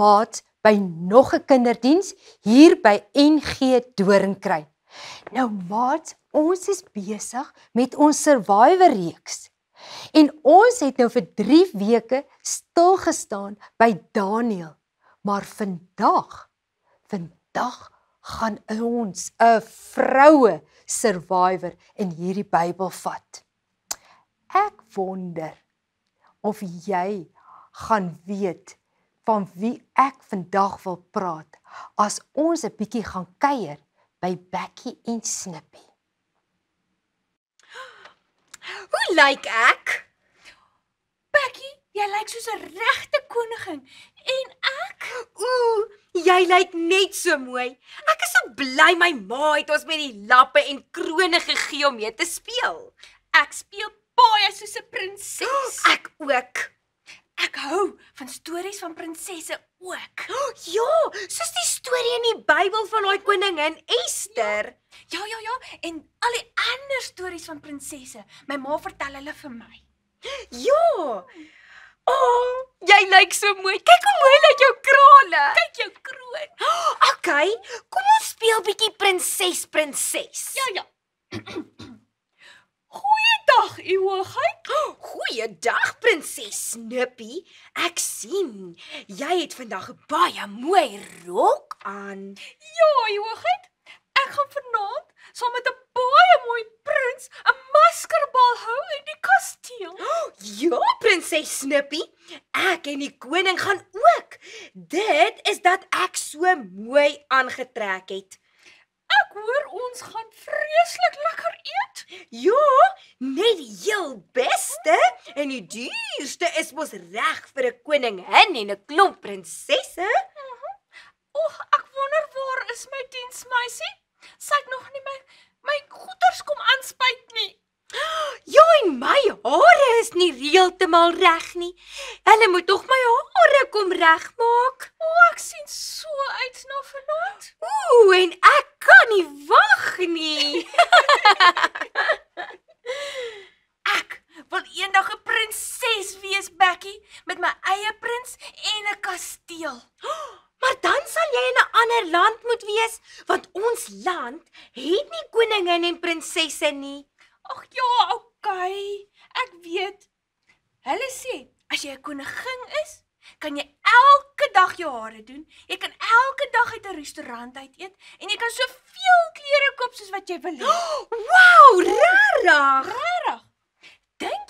maat by nog 'n kinderdiens hier by NG Doringkruin. Nou maat, ons is besig met ons survivor reeks. En ons het nou vir 3 weke stil gestaan by Daniel. Maar vandag, vandag gaan ons 'n vroue survivor in hierdie Bybel vat. Ek wonder of jy gaan weet van wie ek vandag wil praat as ons 'n bietjie gaan kuier by Becky en Snippy. Hoe lyk like ek? Becky, jy lyk soos 'n regte koningin en ek, ooh, jy lyk net so mooi. Ek is so bly my ma het ons met die lappe en krone gegee om mee te speel. Ek speel baie soos 'n prinses. Ek ook. Ek hou van stories van prinsesse ook. Oh, ja, soos die storie in die Bybel van daai koningin Ester. Ja. ja, ja, ja, en al die ander stories van prinsesse. My ma vertel hulle vir my. Ja. O, oh, jy lyk so mooi. Kyk hoe mooi lyk jou krale. Kyk jou kroon. OK, kom ons speel bietjie prinses prinses. Ja, ja. Goeie Dag, u hoogheid. Goeie dag, prinses Snippy. Ek sien jy het vandag 'n baie mooi rok aan. Ja, u hoogheid. Ek gaan vanaand saam met 'n baie mooi prins 'n maskerbal hou in die kasteel. Ja, prinses Snippy. Ek en die koning gaan ook. Dit is dat ek so mooi aangetrek het. Ek hoor ons gaan vreeslik lekker eet. Joe, ja, Net die heel beste en die duurste is mos reg vir 'n koningin en 'n klomp prinsesse. Mhm. Oek, ek wonder waar is my diensmeisie? Sy't nog nie my my goeders kom aanspuit nie. Ja, en my hare is nie heeltemal reg nie. Hulle moet tog my hare kom regmaak. O, ek sien so uit na vanaand. Ooh, en ek kan nie wag nie. wil eendag 'n een prinses wees, Becky, met my eie prins en 'n kasteel. Maar dan sal jy in 'n ander land moet wees, want ons land het nie koninge en prinsesse nie. Ag ja, okay. Ek weet. Hulle sê as jy 'n koningin is, kan jy elke dag jou hare doen. Jy kan elke dag uit 'n restaurant uit eet en jy kan soveel klere koop soos wat jy wil. Wow, rarig. Rarig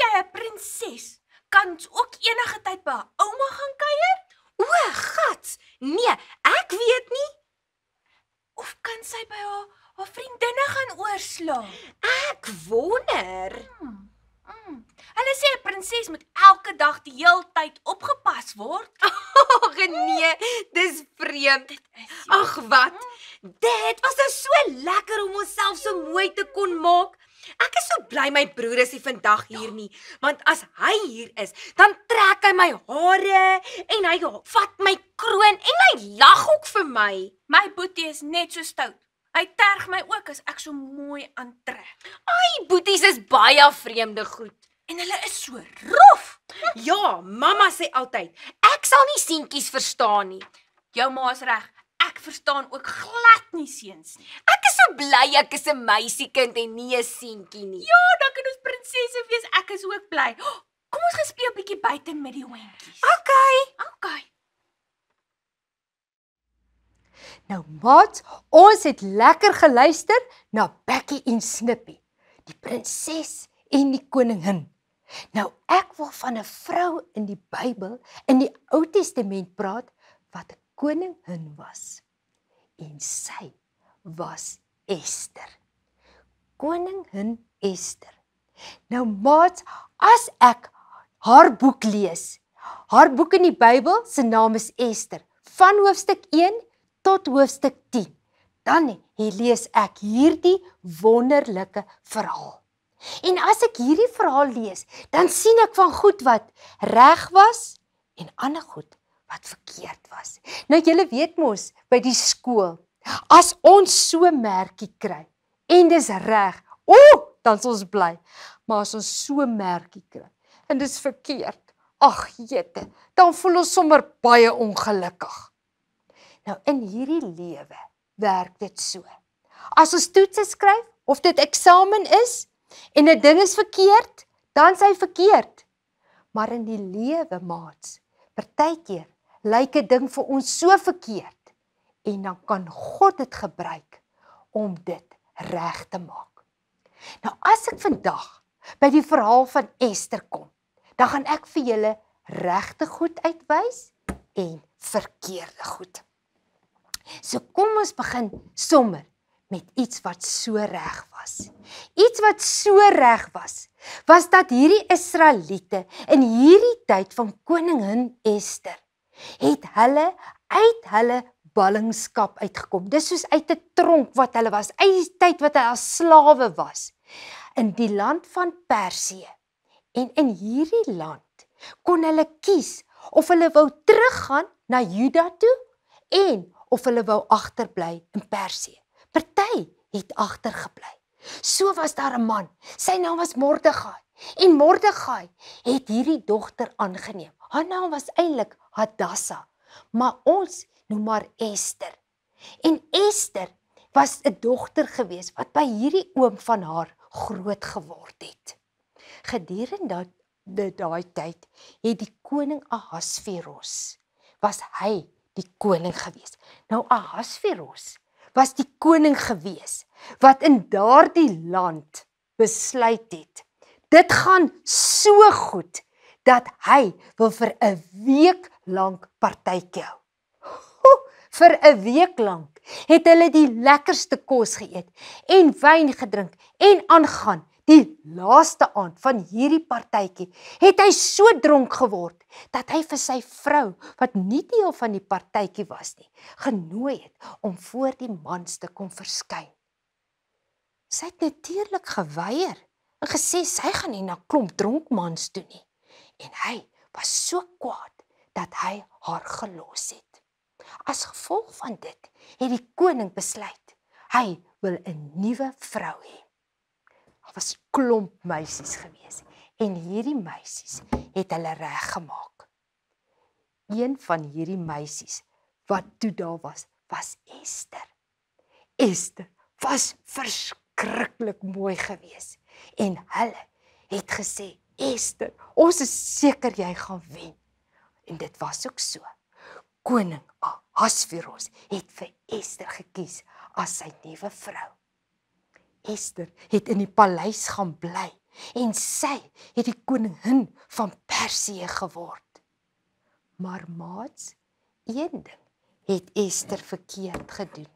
jy 'n prinses kan ook enige tyd by ouma gaan kuier? O, gat. Nee, ek weet nie. Of kan sy by haar haar vriendinne gaan oorslaap? Ek wonder. Hmm. Hmm. Hulle sê 'n prinses moet elke dag die heeltyd opgepas word. Ag nee, dis vreemd. Ag wat? Hmm. Dit was so lekker om onsself so mooi te kon maak. Ek is so bly my broer is nie vandag hier nie, want as hy hier is, dan trek hy my hare en hy vat my kroon en hy lag ook vir my. My boetie is net so stout. Hy terg my ook as ek so mooi aantrek. Ai, boeties is baie vreemde goed en hulle is so rof. Ja, mamma sê altyd, ek sal nie seentjies verstaan nie. Jou ma is reg verstaan ook glad nie seuns nie. Ek is so bly ek is 'n meisiekind en nie 'n seentjie nie. Ja, dan kan ons prinsesse wees. Ek is ook bly. Oh, kom ons gespeel 'n bietjie buite met die hondjies. OK. OK. Nou maat, ons het lekker geluister na Becky en Snippy, die prinses en die koningin. Nou ek wil van 'n vrou in die Bybel, in die Ou Testament praat wat 'n koningin was en sy was Ester. Koningin Ester. Nou maat, as ek haar boek lees, haar boek in die Bybel se naam is Ester, van hoofstuk 1 tot hoofstuk 10. Dan hier lees ek hierdie wonderlike verhaal. En as ek hierdie verhaal lees, dan sien ek van goed wat reg was en ander goed wat verkeerd was. Nou julle weet mos by die skool as ons so merkie kry en dis reg, o, oh, dan ons bly. Maar as ons so merkie kry en dis verkeerd, ag jete, dan voel ons sommer baie ongelukkig. Nou in hierdie lewe werk dit so. As ons toets skryf of dit eksamen is en 'n ding is verkeerd, dan s'hy verkeerd. Maar in die lewe maats, partykeer lyk 'n ding vir ons so verkeerd en dan kan God dit gebruik om dit reg te maak. Nou as ek vandag by die verhaal van Ester kom, dan gaan ek vir julle regte goed uitwys en verkeerde goed. So kom ons begin sommer met iets wat so reg was. Iets wat so reg was, was dat hierdie Israeliete in hierdie tyd van koningin Ester het hulle uit hulle ballingskap uitgekom. Dis soos uit 'n tronk wat hulle was, uit die tyd wat hulle as slawe was in die land van Persië. En in hierdie land kon hulle kies of hulle wou teruggaan na Juda toe en of hulle wou agterbly in Persië. Party het agtergebly. So was daar 'n man. Sy naam was Mordegai. En Mordegai het hierdie dogter aangeneem. Haar naam was eintlik Hadassa, maar ons noem haar Esther. En Esther was 'n dogter gewees wat by hierdie oom van haar groot geword het. Gedurende daai daai tyd het die koning Ahasveros was hy die koning gewees. Nou Ahasveros was die koning gewees wat in daardie land besluit het. Dit gaan so goed dat hy wil vir 'n week lank partytjie. Vir 'n week lank het hulle die lekkerste kos geëet en wyn gedrink en aangaan. Die laaste aand van hierdie partytjie het hy so dronk geword dat hy vir sy vrou wat nie deel van die partytjie was nie, genooi het om voor die mans te kom verskyn. Sy het natuurlik geweier en gesê sy gaan nie na klomp dronk mans toe nie. En hy was so kwaad dat hy haar gelos het. As gevolg van dit het die koning besluit hy wil 'n nuwe vrou hê. Daar was klomp meisies gewees en hierdie meisies het hulle reg gemaak. Een van hierdie meisies wat toe daar was, was Esther. Esther was verskriklik mooi gewees en hulle het gesê Esther, ons is seker jy gaan wen. En dit was ook so. Koning Ahasveros het vir Ester gekies as sy nuwe vrou. Ester het in die paleis gaan bly en sy het die koningin van Persië geword. Maar maats, een ding het Ester verkeerd gedoen.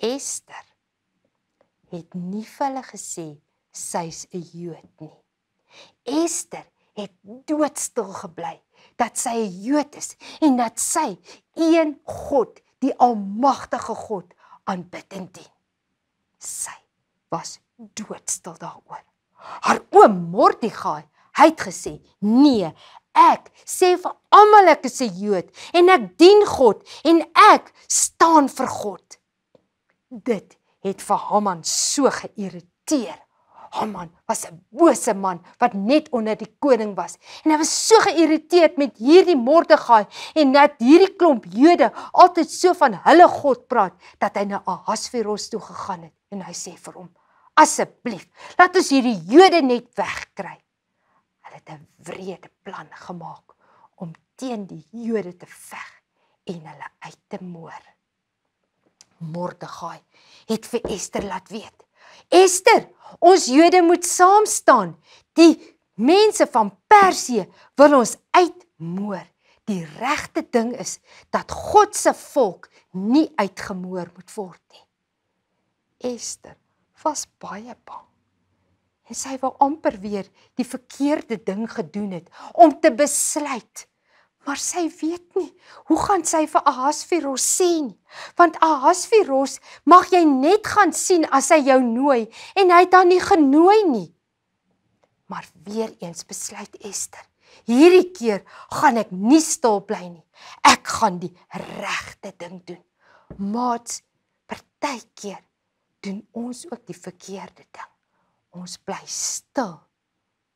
Ester het nie vir hulle gesê sy's 'n Jood nie. Ester het doodstil gebly dat sy 'n Jood is en dat sy een God, die almagtige God, aanbid en dien. Sy was doodstil daaroor. Haar oom Mordigai, hy het gesê: "Nee, ek sê vir almal ek is 'n Jood en ek dien God en ek staan vir God." Dit het vir Haman so geïrriteer Haman was 'n bose man wat net onder die koning was. En hy was so geïrriteerd met hierdie Mordegai en dat hierdie klomp Jode altyd so van hulle God praat dat hy na Ahasveros toe gegaan het en hy sê vir hom: "Asseblief, laat ons hierdie Jode net wegkry." Hulle het 'n wrede plan gemaak om teen die Jode te veg en hulle uit te moor. Mordegai het vir Ester laat weet Ester, ons Jode moet saam staan. Die mense van Persië wil ons uitmoor. Die regte ding is dat God se volk nie uitgemoor moet word nie. Ester was baie bang. En sy wou amper weer die verkeerde ding gedoen het om te besluit maar sy weet nie hoe gaan sy vir Ahasveros sê nie want Ahasveros mag jy net gaan sien as hy jou nooi en hy het haar nie genooi nie maar weer eens besluit Ester hierdie keer gaan ek nie stil bly nie ek gaan die regte ding doen maats partykeer doen ons ook die verkeerde ding ons bly stil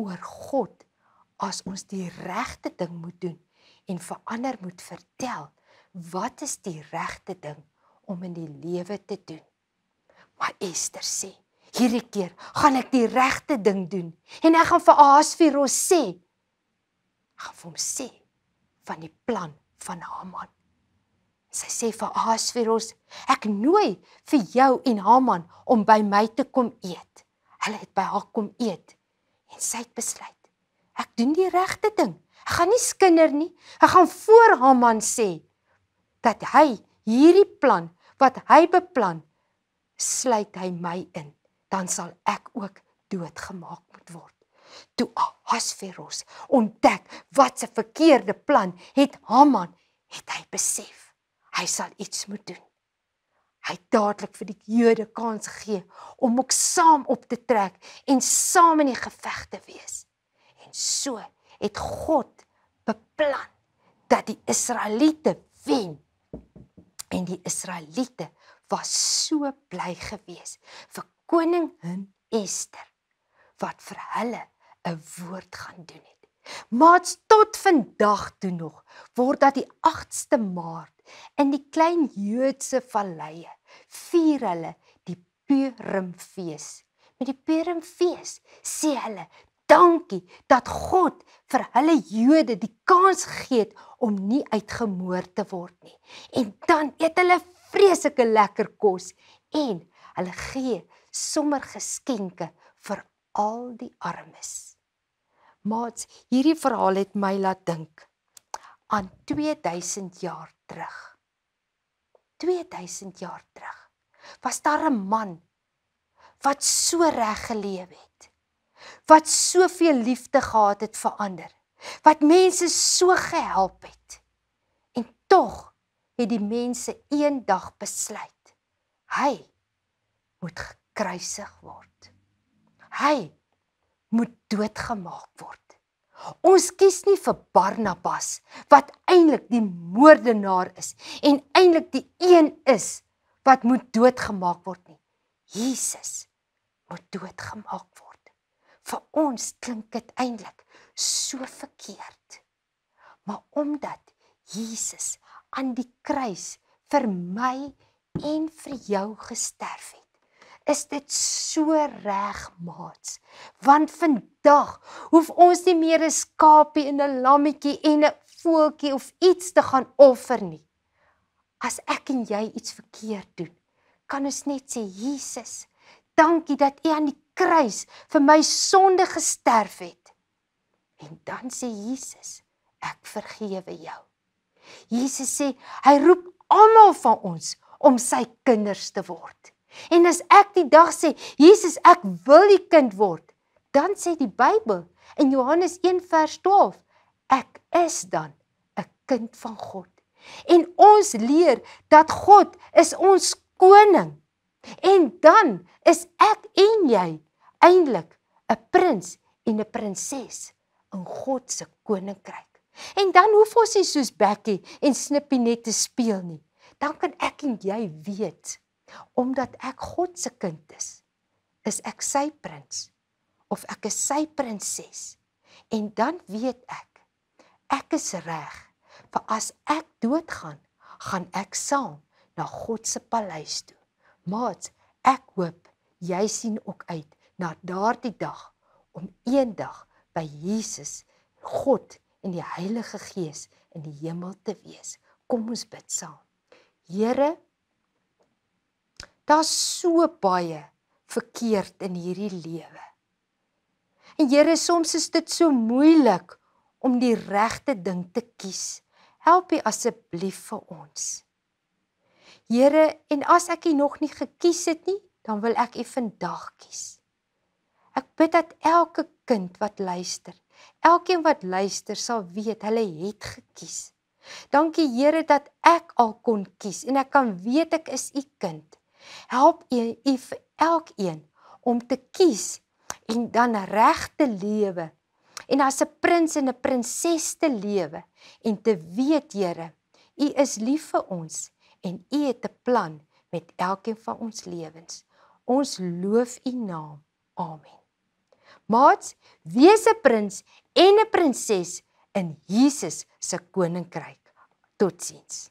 oor God as ons die regte ding moet doen en vir ander moet vertel wat is die regte ding om in die lewe te doen. Maar Ester sê, hierdie keer gaan ek die regte ding doen en ek gaan vir Ahasveros sê, gaan vir hom sê van die plan van Haman. Sy sê vir Ahasveros, ek nooi vir jou en Haman om by my te kom eet. Hulle het by haar kom eet en sy het besluit, ek doen die regte ding Hy gaan nie skinder nie. Hy gaan voor haar man sê dat hy hierdie plan wat hy beplan sluit hy my in. Dan sal ek ook doodgemaak moet word. Toe Ahasveros ontdek wat se verkeerde plan het Haman, het hy besef hy sal iets moet doen. Hy het dadelik vir die Jode kans gegee om ook saam op te trek en saam in die geveg te wees. En so het God beplan dat die Israeliete wen. En die Israeliete was so bly geweest vir koning hun Ester wat vir hulle 'n woord gaan doen het. Maar tot vandag toe nog word dat die 8ste Maart in die klein Joodse valleie vier hulle die Purimfees. Met die Purimfees sê hulle dankie dat God vir hulle Jode die kans gegee het om nie uitgemoor te word nie. En dan eet hulle vreeslike lekker kos en hulle gee sommer geskenke vir al die armes. Maats, hierdie verhaal het my laat dink aan 2000 jaar terug. 2000 jaar terug was daar 'n man wat so reg geleef het wat soveel liefde gehad het vir ander, wat mense so gehelp het. En tog het die mense eendag besluit hy moet gekruisig word. Hy moet doodgemaak word. Ons kies nie vir Barnabas wat eintlik die moordenaar is en eintlik die een is wat moet doodgemaak word nie. Jesus moet doodgemaak word vir ons klink dit eintlik so verkeerd. Maar omdat Jesus aan die kruis vir my en vir jou gesterf het, is dit so reg, maats. Want vandag hoef ons nie meer 'n skapie en 'n lammetjie en 'n voeltjie of iets te gaan offer nie. As ek en jy iets verkeerd doen, kan ons net sê Jesus, dankie dat U aan die kruis vir my sonde gesterf het. En dan sê Jesus, ek vergewe jou. Jesus sê, hy roep almal van ons om sy kinders te word. En as ek die dag sê, Jesus, ek wil u kind word, dan sê die Bybel in Johannes 1:12, ek is dan 'n kind van God. En ons leer dat God is ons koning. En dan is ek en jy eintlik 'n prins en 'n prinses in God se koninkryk. En dan hoef ons nie soos Becky en Snippie net te speel nie. Dan kan ek en jy weet omdat ek God se kind is, is ek sy prins of ek is sy prinses. En dan weet ek ek is reg vir as ek doodgaan, gaan ek saam na God se paleis toe. Maats, ek hoop jy sien ook uit na daardie dag om eendag by Jesus, God en die Heilige Gees in die hemel te wees. Kom ons bid saam. Here, daar's so baie verkeerd in hierdie lewe. En Here, soms is dit so moeilik om die regte ding te kies. Help U asseblief vir ons. Here, en as ek U nog nie gekies het nie, dan wil ek U vandag kies. Ek bid dat elke kind wat luister, elkeen wat luister sal weet hulle het gekies. Dankie Here dat ek al kon kies en ek kan weet ek is u kind. Help u vir elkeen om te kies en dan reg te lewe en as 'n prins en 'n prinses te lewe en te weet Here, u is lief vir ons en U het 'n plan met elkeen van ons lewens. Ons loof U naam. Amen. Maats, wees 'n prins en 'n prinses in Jesus se koninkryk. Totsiens.